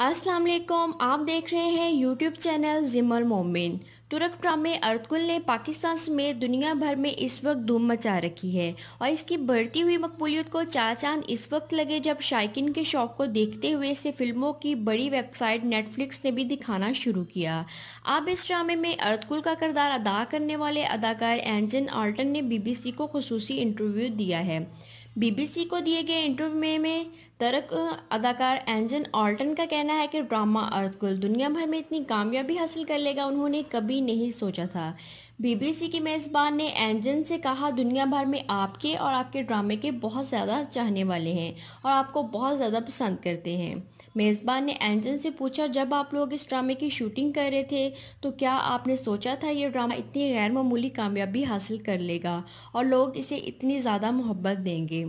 अस्सलाम वालेकुम आप देख रहे हैं यूट्यूब चैनल जिमल मोमिन तुर्क ड्रामे अर्थकुल ने पाकिस्तान समेत दुनिया भर में इस वक्त धूम मचा रखी है और इसकी बढ़ती हुई मकबूलियत को चार चांद इस वक्त लगे जब शायकिन के शौक को देखते हुए इसे फिल्मों की बड़ी वेबसाइट नेटफ्लिक्स ने भी दिखाना शुरू किया अब इस ड्रामे में अर्थकुल का किरदार अदा करने वाले अदाकार एंजन आल्टन ने बीबीसी को खसूसी इंटरव्यू दिया है बीबीसी को दिए गए इंटरव्यू में, में तरक अदाकार एंजन आल्टन का कहना कहना है कि ड्रामा अर्थकुल दुनिया भर में इतनी कामयाबी हासिल कर लेगा उन्होंने कभी नहीं सोचा था बीबीसी की मेज़बान ने एंजन से कहा दुनिया भर में आपके और आपके ड्रामे के बहुत ज़्यादा चाहने वाले हैं और आपको बहुत ज़्यादा पसंद करते हैं मेज़बान ने एंजन से पूछा जब आप लोग इस ड्रामे की शूटिंग कर रहे थे तो क्या आपने सोचा था ये ड्रामा इतनी गैर मामूली कामयाबी हासिल कर लेगा और लोग इसे इतनी ज़्यादा मोहब्बत देंगे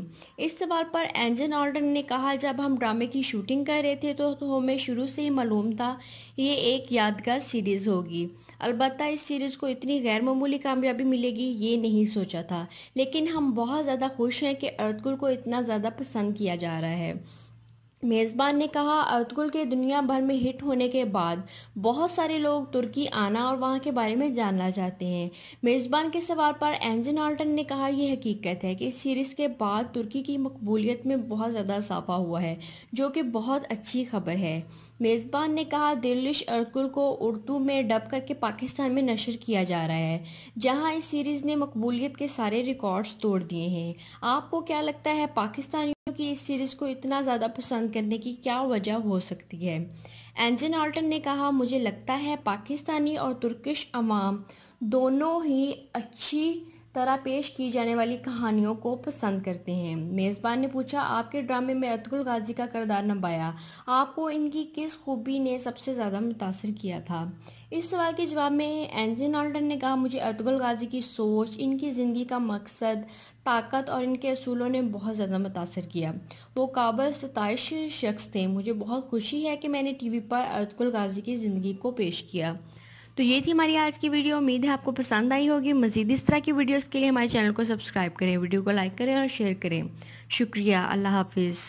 इस सवाल पर एंजन ऑल्डन ने कहा जब हम ड्रामे की शूटिंग कर रहे थे तो, तो, हमें शुरू से ही मालूम था ये एक यादगार सीरीज़ होगी अलबत्त इस सीरीज़ को इतनी गैर मामूली कामयाबी मिलेगी ये नहीं सोचा था लेकिन हम बहुत ज़्यादा खुश हैं कि अर्थकुल को इतना ज़्यादा पसंद किया जा रहा है मेज़बान ने कहा अर्तगुल के दुनिया भर में हिट होने के बाद बहुत सारे लोग तुर्की आना और वहाँ के बारे में जानना चाहते हैं मेज़बान के सवाल पर एंजन आल्टन ने कहा यह हकीकत है कि इस सीरीज़ के बाद तुर्की की मकबूलियत में बहुत ज़्यादा इजाफा हुआ है जो कि बहुत अच्छी खबर है मेज़बान ने कहा दिलिश अर्तगुल को उर्दू में डब करके पाकिस्तान में नशर किया जा रहा है जहाँ इस सीरीज़ ने मकबूलीत के सारे रिकॉर्ड्स तोड़ दिए हैं आपको क्या लगता है पाकिस्तानी की इस सीरीज़ को इतना ज़्यादा पसंद करने की क्या वजह हो सकती है एंजन आल्टन ने कहा मुझे लगता है पाकिस्तानी और तुर्किश अवाम दोनों ही अच्छी तरह पेश की जाने वाली कहानियों को पसंद करते हैं मेज़बान ने पूछा आपके ड्रामे में अतुल गाजी का किरदार नभाया आपको इनकी किस खूबी ने सबसे ज़्यादा मुतासर किया था इस सवाल के जवाब में एंजिन ऑल्डन ने कहा मुझे अतुल गाजी की सोच इनकी ज़िंदगी का मकसद ताकत और इनके असूलों ने बहुत ज़्यादा मुतासर किया वो काबिल सतश शख्स थे मुझे बहुत खुशी है कि मैंने वी पर अतुल गाजी की ज़िंदगी को पेश किया तो ये थी हमारी आज की वीडियो उम्मीद है आपको पसंद आई होगी मजीद इस तरह की वीडियोज़ के लिए हमारे चैनल को सब्सक्राइब करें वीडियो को लाइक करें और शेयर करें शुक्रिया अल्लाह हाफिज़